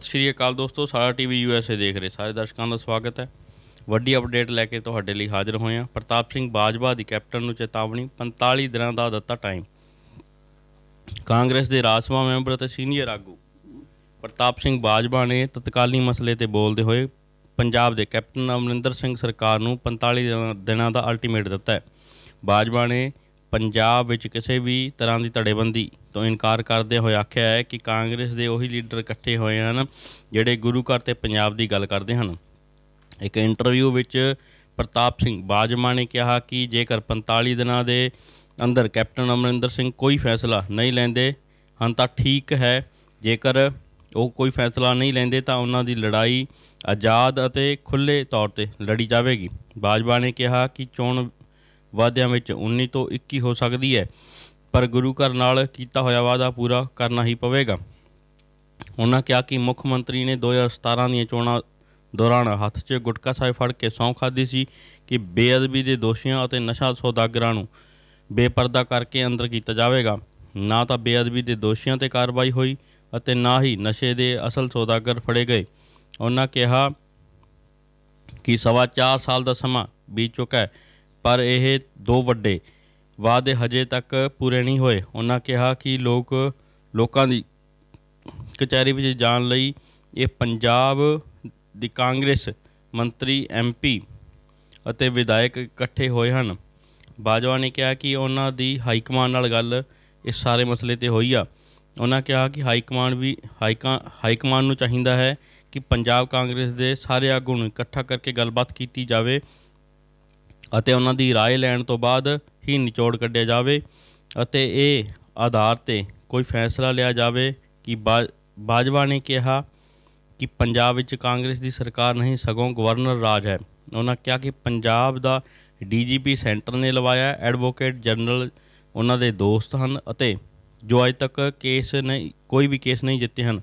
ਸਤਿ ਸ਼੍ਰੀ ਅਕਾਲ ਦੋਸਤੋ ਸਾਰਾ ਟੀਵੀ ਯੂਐਸਏ ਦੇਖ ਰਹੇ ਸਾਰੇ ਦਰਸ਼ਕਾਂ ਦਾ ਸਵਾਗਤ ਹੈ ਵੱਡੀ ਅਪਡੇਟ ਲੈ ਕੇ ਤੁਹਾਡੇ ਲਈ ਹਾਜ਼ਰ ਹੋਏ ਹਾਂ ਪ੍ਰਤਾਪ ਸਿੰਘ ਬਾਜਵਾ ਦੀ ਕੈਪਟਨ ਨੂੰ ਚੇਤਾਵਨੀ 45 ਦਿਨਾਂ ਦਾ ਦਿੱਤਾ ਟਾਈਮ ਕਾਂਗਰਸ ਦੇ ਰਾਜ ਸਭਾ ਮੈਂਬਰ ਅਤੇ ਸੀਨੀਅਰ ਆਗੂ ਪ੍ਰਤਾਪ ਸਿੰਘ ਬਾਜਵਾ ਨੇ ਤਤਕਾਲੀ ਮਸਲੇ ਤੇ ਬੋਲਦੇ ਹੋਏ ਪੰਜਾਬ ਦੇ ਕੈਪਟਨ ਅਮਰਿੰਦਰ ਸਿੰਘ ਸਰਕਾਰ ਨੂੰ 45 ਦਿਨਾਂ ਦਾ ਅਲਟੀਮੇਟ ਦਿੱਤਾ ਹੈ ਬਾਜਵਾ ਨੇ ਪੰਜਾਬ ਵਿੱਚ ਕਿਸੇ ਵੀ ਤਰ੍ਹਾਂ ਦੀ ਧੜੇਬੰਦੀ ਤੋਂ ਇਨਕਾਰ ਕਰਦੇ ਹੋਏ ਆਖਿਆ ਹੈ ਕਿ ਕਾਂਗਰਸ ਦੇ ਉਹੀ ਲੀਡਰ ਇਕੱਠੇ ਹੋਏ ਹਨ ਜਿਹੜੇ ਗੁਰੂ ਘਰ ਤੇ ਪੰਜਾਬ ਦੀ ਗੱਲ ਕਰਦੇ ਹਨ ਇੱਕ ਇੰਟਰਵਿਊ ਵਿੱਚ ਪ੍ਰਤਾਪ ਸਿੰਘ ਬਾਜਮਾ ਨੇ ਕਿਹਾ ਕਿ ਜੇਕਰ 45 ਦਿਨਾਂ ਦੇ ਅੰਦਰ ਕੈਪਟਨ ਅਮਰਿੰਦਰ ਸਿੰਘ ਕੋਈ ਫੈਸਲਾ ਨਹੀਂ ਲੈਂਦੇ ਹਨ ਤਾਂ ਠੀਕ ਹੈ ਜੇਕਰ ਉਹ ਕੋਈ ਫੈਸਲਾ ਨਹੀਂ ਲੈਂਦੇ ਤਾਂ ਉਹਨਾਂ ਦੀ ਲੜਾਈ ਆਜ਼ਾਦ ਅਤੇ ਖੁੱਲੇ ਤੌਰ ਤੇ ਲੜੀ ਜਾਵੇਗੀ ਬਾਜਵਾ ਨੇ ਕਿਹਾ ਕਿ ਚੋਣ ਵਾਅਦਿਆਂ ਵਿੱਚ 19 ਤੋਂ 21 ਹੋ ਸਕਦੀ ਹੈ ਪਰ ਗੁਰੂ ਘਰ ਨਾਲ ਕੀਤਾ ਹੋਇਆ ਵਾਅਦਾ ਪੂਰਾ ਕਰਨਾ ਹੀ ਪਵੇਗਾ ਉਹਨਾਂ ਕਿਹਾ ਕਿ ਮੁੱਖ ਮੰਤਰੀ ਨੇ 2017 ਦੀਆਂ ਚੋਣਾਂ ਦੌਰਾਨ ਹੱਥ 'ਚ ਗੁਟਕਾ ਸਾਹਿਬ ਫੜ ਕੇ ਸੌਂ ਖਾਦੀ ਸੀ ਕਿ ਬੇਅਦਬੀ ਦੇ ਦੋਸ਼ੀਆਂ ਅਤੇ ਨਸ਼ਾ ਸੌਦਾਗਰਾਂ ਨੂੰ ਬੇਪਰਦਾ ਕਰਕੇ ਅੰਦਰ ਕੀਤਾ ਜਾਵੇਗਾ ਨਾ ਤਾਂ ਬੇਅਦਬੀ ਦੇ ਦੋਸ਼ੀਆਂ ਤੇ ਕਾਰਵਾਈ ਹੋਈ ਅਤੇ ਨਾ ਹੀ ਨਸ਼ੇ ਦੇ ਅਸਲ ਸੌਦਾਗਰ ਫੜੇ ਗਏ ਉਹਨਾਂ ਕਿਹਾ ਕਿ ਸਵਾ 4 ਸਾਲ ਦਾ ਸਮਾਂ ਬੀਤ ਚੁੱਕਾ ਹੈ ਪਰ ਇਹ ਦੋ ਵੱਡੇ ਵਾਅਦੇ ਹਜੇ ਤੱਕ ਪੂਰੇ ਨਹੀਂ ਹੋਏ ਉਹਨਾਂ ਕਿਹਾ ਕਿ ਲੋਕ ਲੋਕਾਂ ਦੀ ਕਚਹਿਰੀ ਵਿੱਚ ਜਾਣ ਲਈ ਇਹ ਪੰਜਾਬ ਦੀ ਕਾਂਗਰਸ ਮੰਤਰੀ ਐਮਪੀ ਅਤੇ ਵਿਧਾਇਕ ਇਕੱਠੇ ਹੋਏ ਹਨ ਬਾਜਵਾ ਨੇ ਕਿਹਾ ਕਿ ਉਹਨਾਂ ਦੀ ਹਾਈ ਕਮਾਂਡ ਨਾਲ ਗੱਲ ਇਸ ਸਾਰੇ ਮਸਲੇ ਤੇ ਹੋਈ ਆ ਉਹਨਾਂ ਕਿਹਾ ਕਿ ਹਾਈ ਕਮਾਂਡ ਵੀ ਹਾਈ ਕਮਾਂਡ ਨੂੰ ਚਾਹੀਦਾ ਹੈ ਕਿ ਪੰਜਾਬ ਕਾਂਗਰਸ ਦੇ ਸਾਰੇ ਆਗੂ ਨੂੰ ਇਕੱਠਾ ਕਰਕੇ ਗੱਲਬਾਤ ਕੀਤੀ ਜਾਵੇ ਅਤੇ ਉਹਨਾਂ ਦੀ رائے ਲੈਣ ਤੋਂ ਬਾਅਦ ਹੀ ਨਿਚੋੜ ਕੱਢਿਆ ਜਾਵੇ ਅਤੇ ਇਹ ਆਧਾਰ ਤੇ ਕੋਈ ਫੈਸਲਾ ਲਿਆ ਜਾਵੇ ਕਿ ਬਾਜਵਾ ਨੇ ਕਿਹਾ ਕਿ ਪੰਜਾਬ ਵਿੱਚ ਕਾਂਗਰਸ ਦੀ ਸਰਕਾਰ ਨਹੀਂ ਸਗੋਂ ਗਵਰਨਰ ਰਾਜ ਹੈ ਉਹਨਾਂ ਕਿਹਾ ਕਿ ਪੰਜਾਬ ਦਾ ਡੀਜੀਪੀ ਸੈਂਟਰ ਨੇ ਲਵਾਇਆ ਐਡਵੋਕੇਟ ਜਨਰਲ ਉਹਨਾਂ ਦੇ ਦੋਸਤ ਹਨ ਅਤੇ ਜੋ ਅਜੇ ਤੱਕ ਕੇਸ ਨਹੀਂ ਕੋਈ ਵੀ ਕੇਸ ਨਹੀਂ ਜਿੱਤੇ ਹਨ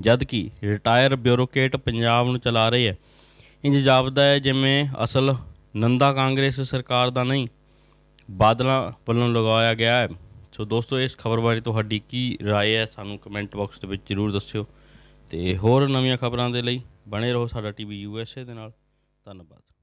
ਜਦ ਕਿ ਰਿਟਾਇਰ ਬਿਊਰੋਕ੍ਰੇਟ ਪੰਜਾਬ ਨੂੰ ਚਲਾ ਰਹੇ ਹੈ ਇੰਜ ਜਾਪਦਾ ਹੈ ਜਿਵੇਂ ਅਸਲ ਨੰਦਾ ਕਾਂਗਰਸ ਸਰਕਾਰ ਦਾ ਨਹੀਂ ਬਾਦਲਾਂ ਵੱਲੋਂ ਲਗਾਇਆ ਗਿਆ ਹੈ ਸੋ ਦੋਸਤੋ ਇਸ ਖਬਰ ਬਾਰੇ ਤੁਹਾਡੀ ਕੀ رائے ਹੈ ਸਾਨੂੰ ਕਮੈਂਟ ਬਾਕਸ ਦੇ ਵਿੱਚ ਜਰੂਰ ਦੱਸਿਓ ਤੇ ਹੋਰ ਨਵੀਆਂ ਖਬਰਾਂ ਦੇ ਲਈ ਬਣੇ ਰਹੋ ਸਾਡਾ ਟੀਵੀ ਯੂਐਸਏ ਦੇ ਨਾਲ ਧੰਨਵਾਦ